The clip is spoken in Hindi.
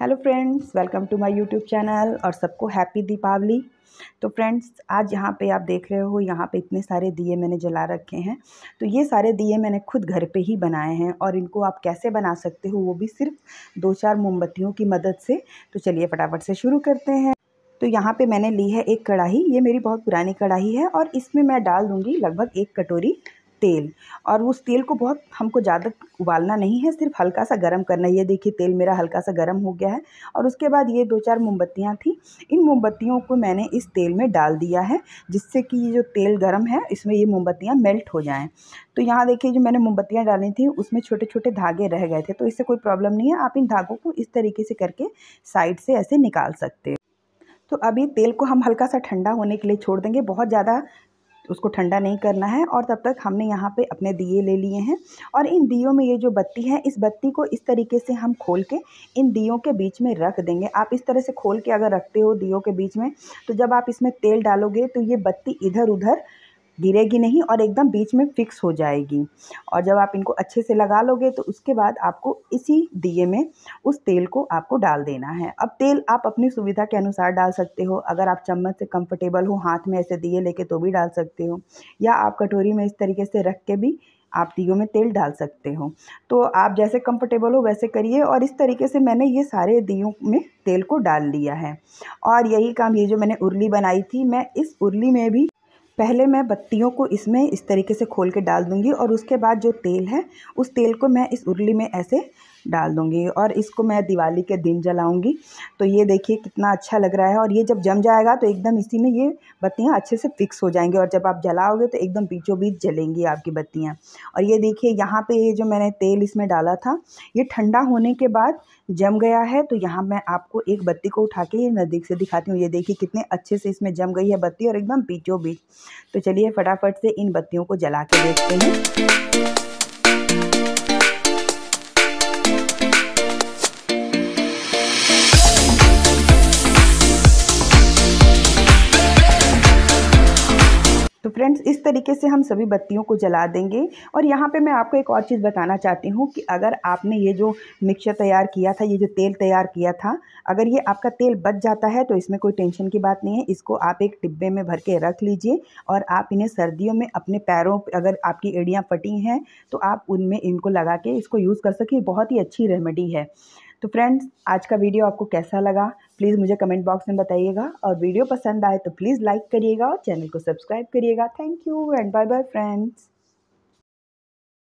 hello friends welcome to my YouTube channel और सबको हैप्पी दीपावली तो फ्रेंड्स आज यहाँ पे आप देख रहे हो यहाँ पे इतने सारे दिए मैंने जला रखे हैं तो ये सारे दिए मैंने खुद घर पे ही बनाए हैं और इनको आप कैसे बना सकते हो वो भी सिर्फ दो चार मोमबत्तियों की मदद से तो चलिए फटाफट से शुरू करते हैं तो यहाँ पर मैंने ली है एक कढ़ाई ये मेरी बहुत पुरानी कढ़ाई है और इसमें मैं डाल दूँगी लगभग एक कटोरी तेल और उस तेल को बहुत हमको ज़्यादा उबालना नहीं है सिर्फ हल्का सा गर्म करना है ये देखिए तेल मेरा हल्का सा गर्म हो गया है और उसके बाद ये दो चार मोमबत्तियाँ थी इन मोमबत्तियों को मैंने इस तेल में डाल दिया है जिससे कि ये जो तेल गर्म है इसमें ये मोमबत्तियाँ मेल्ट हो जाएँ तो यहाँ देखिए जो मैंने मोमबत्तियाँ डाली थी उसमें छोटे छोटे धागे रह गए थे तो इससे कोई प्रॉब्लम नहीं है आप इन धागों को इस तरीके से करके साइड से ऐसे निकाल सकते हैं तो अभी तेल को हम हल्का सा ठंडा होने के लिए छोड़ देंगे बहुत ज़्यादा उसको ठंडा नहीं करना है और तब तक हमने यहाँ पे अपने दिए ले लिए हैं और इन दियों में ये जो बत्ती है इस बत्ती को इस तरीके से हम खोल के इन दियों के बीच में रख देंगे आप इस तरह से खोल के अगर रखते हो दियों के बीच में तो जब आप इसमें तेल डालोगे तो ये बत्ती इधर उधर गिरेगी नहीं और एकदम बीच में फिक्स हो जाएगी और जब आप इनको अच्छे से लगा लोगे तो उसके बाद आपको इसी दिए में उस तेल को आपको डाल देना है अब तेल आप अपनी सुविधा के अनुसार डाल सकते हो अगर आप चम्मच से कंफर्टेबल हो हाथ में ऐसे दिए लेके तो भी डाल सकते हो या आप कटोरी में इस तरीके से रख के भी आप दियों में तेल डाल सकते हो तो आप जैसे कंफर्टेबल हो वैसे करिए और इस तरीके से मैंने ये सारे दियों में तेल को डाल लिया है और यही काम ये जो मैंने उर्ली बनाई थी मैं इस उर्ली में भी पहले मैं बत्तियों को इसमें इस तरीके से खोल के डाल दूँगी और उसके बाद जो तेल है उस तेल को मैं इस उरली में ऐसे डाल दूँगी और इसको मैं दिवाली के दिन जलाऊँगी तो ये देखिए कितना अच्छा लग रहा है और ये जब जम जाएगा तो एकदम इसी में ये बत्तियाँ अच्छे से फिक्स हो जाएंगी और जब आप जलाओगे तो एकदम बीचों बीच जलेंगी आपकी बत्तियाँ और ये देखिए यहाँ पर ये जो मैंने तेल इसमें डाला था ये ठंडा होने के बाद जम गया है तो यहाँ मैं आपको एक बत्ती को उठा के ये नज़दीक से दिखाती हूँ ये देखिए कितने अच्छे से इसमें जम गई है बत्ती और एकदम बीचों बीच तो चलिए फटाफट से इन बत्तियों को जला के देखते हैं फ्रेंड्स इस तरीके से हम सभी बत्तियों को जला देंगे और यहाँ पे मैं आपको एक और चीज़ बताना चाहती हूँ कि अगर आपने ये जो मिक्सर तैयार किया था ये जो तेल तैयार किया था अगर ये आपका तेल बच जाता है तो इसमें कोई टेंशन की बात नहीं है इसको आप एक डिब्बे में भर के रख लीजिए और आप इन्हें सर्दियों में अपने पैरों अगर आपकी एड़ियाँ फटी हैं तो आप उनमें इनको लगा के इसको यूज़ कर सकें बहुत ही अच्छी रेमेडी है तो फ्रेंड्स आज का वीडियो आपको कैसा लगा प्लीज़ मुझे कमेंट बॉक्स में बताइएगा और वीडियो पसंद आए तो प्लीज़ लाइक करिएगा और चैनल को सब्सक्राइब करिएगा thank you and bye bye friends